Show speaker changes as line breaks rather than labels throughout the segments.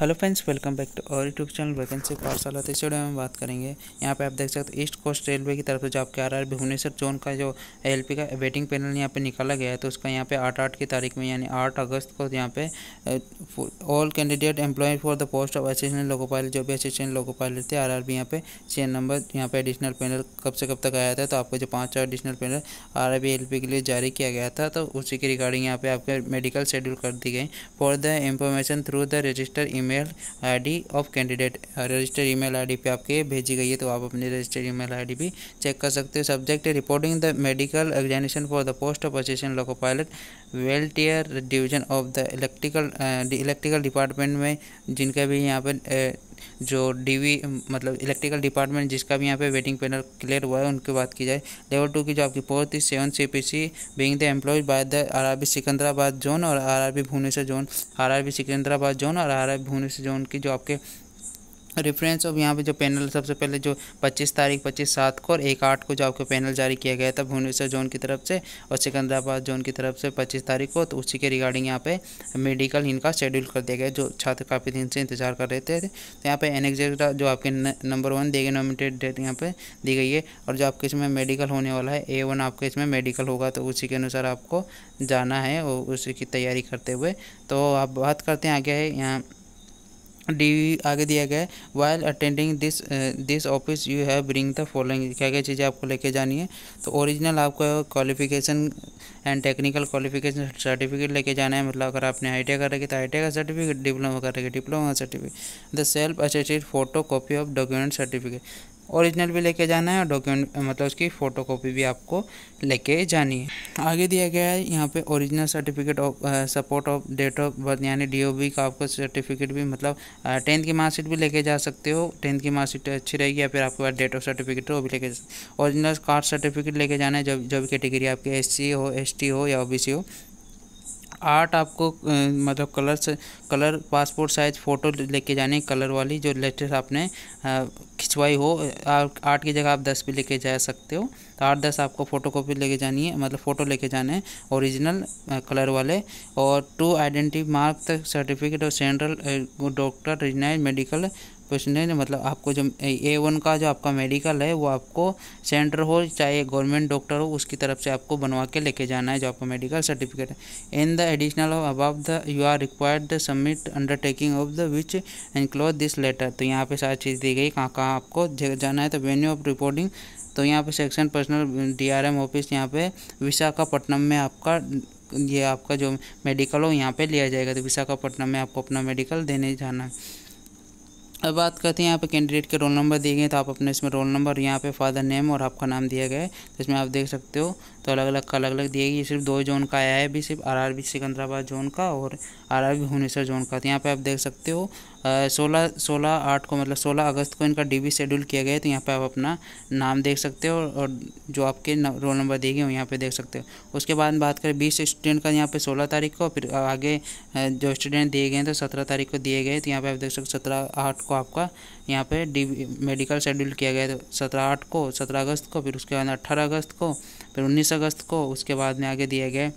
hello friends welcome back to our YouTube channel vacancy Pathshala तो इस video में बात करेंगे यहाँ पे आप देख सकते हैं ईस्ट कोस्ट रेलवे की तरफ से जो आपके आ रहा है भुवनेश्वर जोन का जो एल का वेटिंग पैनल यहाँ पे निकाला गया है तो उसका यहाँ पे आठ आठ की तारीख में यानी आठ अगस्त को यहाँ पे all candidate employ for the post of assistant loco pilot जो भी असिस्टेंट लोको पायलट थे आर आर बी यहाँ पे छः नंबर यहाँ पे एडिशनल पैनल कब से कब तक आया था तो आपको जो पाँच चार additional panel R R B L P के लिए जारी किया गया था तो उसी के रिगार्डिंग यहाँ पे आपके मेडिकल शेड्यूल कर दी गई for the information through the register email ID of candidate register email ID पे आपके भेजी गई है तो आप अपनी रजिस्टर ईमेल आईडी भी चेक कर सकते हो subject reporting the medical examination for the post of assistant loco pilot Waltair division of the electrical electrical department में जिनका भी यहाँ पर जो डीवी मतलब इलेक्ट्रिकल डिपार्टमेंट जिसका भी यहाँ पे वेटिंग पैनल क्लियर हुआ है उनकी बात की जाए लेवल टू की जो आपकी पोस्ट थी seven C P C being the employ by the R R B Secunderabad zone और R R B Bhubaneswar zone R R B Secunderabad zone और R R B Bhubaneswar zone की जो आपके रेफरेंस अब यहाँ पे जो पैनल सबसे पहले जो 25 तारीख 25 सात को और एक आठ को जो आपको पैनल जारी किया गया था भुवनेश्वर जोन की तरफ से और सिकंदराबाद जोन की तरफ से 25 तारीख को तो उसी के रिगार्डिंग यहाँ पे मेडिकल इनका शेड्यूल कर दिया गया जो छात्र काफ़ी दिन से इंतजार कर रहे थे तो यहाँ पे एन जो आपके नंबर वन दिए नॉमिनेटेड डेट यहाँ पर दी गई है और जो आपके इसमें मेडिकल होने वाला है ए वन आपके इसमें मेडिकल होगा तो उसी के अनुसार आपको जाना है और उसी की तैयारी करते हुए तो आप बात करते हैं आगे है यहाँ डी आगे दिया गया है while attending this this office you have bring the following क्या क्या चीज़ें आपको लेके जानी है तो ओरिजिनल आपको qualification and technical qualification certificate लेके जाना है मतलब अगर आपने आई टी कर रखी तो आई का सर्टिफिकेट डिप्लोमा कर रखी diploma certificate the self attested photo copy of document certificate original भी लेके जाना है और डॉक्यूमेंट मतलब उसकी फ़ोटो कॉपी भी आपको लेके जानी है आगे दिया गया है यहाँ पे original certificate of support of date of birth यानी डीओबी का आपको सर्टिफिकेट भी मतलब टेंथ uh, की मार्कशीट भी लेके जा सकते हो टेंथ की मार्कशीट अच्छी रहेगी या फिर आपके पास डेट ऑफ सर्टिफिकेट हो वो भी लेके ओरिजिनल कास्ट सर्टिफिकेट लेके जाना है जब जो भी कैटेगरी आपके एस हो एस हो या ओ हो आठ आपको मतलब कलर से कलर पासपोर्ट साइज फ़ोटो लेके जाने कलर वाली जो लेटेस्ट आपने खिंचवाई हो आठ की जगह आप दस भी लेके जा सकते हो तो आठ दस आपको फ़ोटो कॉपी लेके जानी है मतलब फ़ोटो लेके जाना है ओरिजिनल कलर वाले और टू आइडेंटिटी मार्क तक सर्टिफिकेट और सेंट्रल डॉक्टर रिजनाइज मेडिकल है मतलब आपको जो ए वन का जो आपका मेडिकल है वो आपको सेंटर हो चाहे गवर्नमेंट डॉक्टर हो उसकी तरफ से आपको बनवा के लेके जाना है जो आपका मेडिकल सर्टिफिकेट है in the additional above the you are required the submit undertaking of the which enclose this letter तो यहाँ पर सारी चीज़ दी गई कहाँ कहाँ आपको जाना है तो वेन्यू ऑफ रिपोर्टिंग तो यहाँ पर सेक्शन पर्सनल डी ऑफिस यहाँ पे विशाखापट्टनम में आपका ये आपका जो मेडिकल हो यहाँ पे लिया जाएगा तो विशाखापट्टनम में आपको अपना मेडिकल देने जाना है अब बात करते हैं यहाँ पे कैंडिडेट के रोल नंबर दिए गए तो आप अपने इसमें रोल नंबर यहाँ पे फादर नेम और आपका नाम दिया गया है तो इसमें आप देख सकते हो तो अलग अलग का अलग अलग दिए गए सिर्फ दो जोन का आया है भी सिर्फ आरआरबी सिकंदराबाद जोन का और आरआरबी भुवनेश्वर जोन का तो यहाँ पे आप देख सकते हो सोलह सोलह आठ को मतलब सोलह अगस्त को इनका डी शेड्यूल किया गया है तो यहाँ पर आप अपना नाम देख सकते हो और जो आपके रोल नंबर दिए गए यहाँ पर देख सकते हो उसके बाद बात करें बीस स्टूडेंट का यहाँ पर सोलह तारीख को फिर आगे जो स्टूडेंट दिए गए हैं तो सत्रह तारीख को दिए गए तो यहाँ पर आप देख सकते हो सत्रह आठ को को आपका यहाँ पे डी मेडिकल शेड्यूल किया गया तो सत्रह आठ को सत्रह अगस्त को फिर उसके बाद अट्ठारह अगस्त को फिर उन्नीस अगस्त को उसके बाद में आगे दिए गए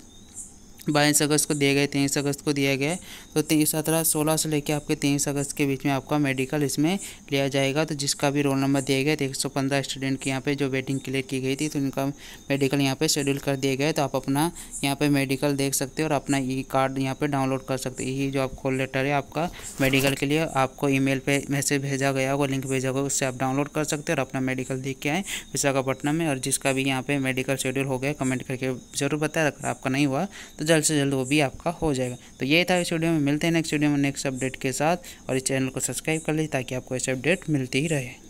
बाईस अगस्त को दिए गए तेईस अगस्त को दिया गया तो तेईस सत्रह सोलह से लेकर आपके तेईस अगस्त के बीच में आपका मेडिकल इसमें लिया जाएगा तो जिसका भी रोल नंबर दिया गया तो एक सौ पंद्रह स्टूडेंट की यहाँ पे जो वेटिंग क्लियर की गई थी तो उनका मेडिकल यहाँ पे शेड्यूल कर दिया गया तो आप अपना यहाँ पर मेडिकल देख सकते हो और अपना ई कार्ड यहाँ पर डाउनलोड कर सकते यही जो आप कॉल लेटर है आपका मेडिकल के लिए आपको ई मेल मैसेज भेजा गया होगा लिंक भेजा होगा उससे आप डाउनलोड कर सकते हो और अपना मेडिकल देख के आए विशाखापट्टनम में और जिसका भी यहाँ पर मेडिकल शेड्यूल हो गया कमेंट करके जरूर बताए अगर आपका नहीं हुआ तो जल्द से जल्द वो भी आपका हो जाएगा तो यही था इस वीडियो में मिलते हैं नेक्स्ट वीडियो में नेक्स्ट अपडेट के साथ और इस चैनल को सब्सक्राइब कर लीजिए ताकि आपको ऐसे अपडेट मिलती ही रहे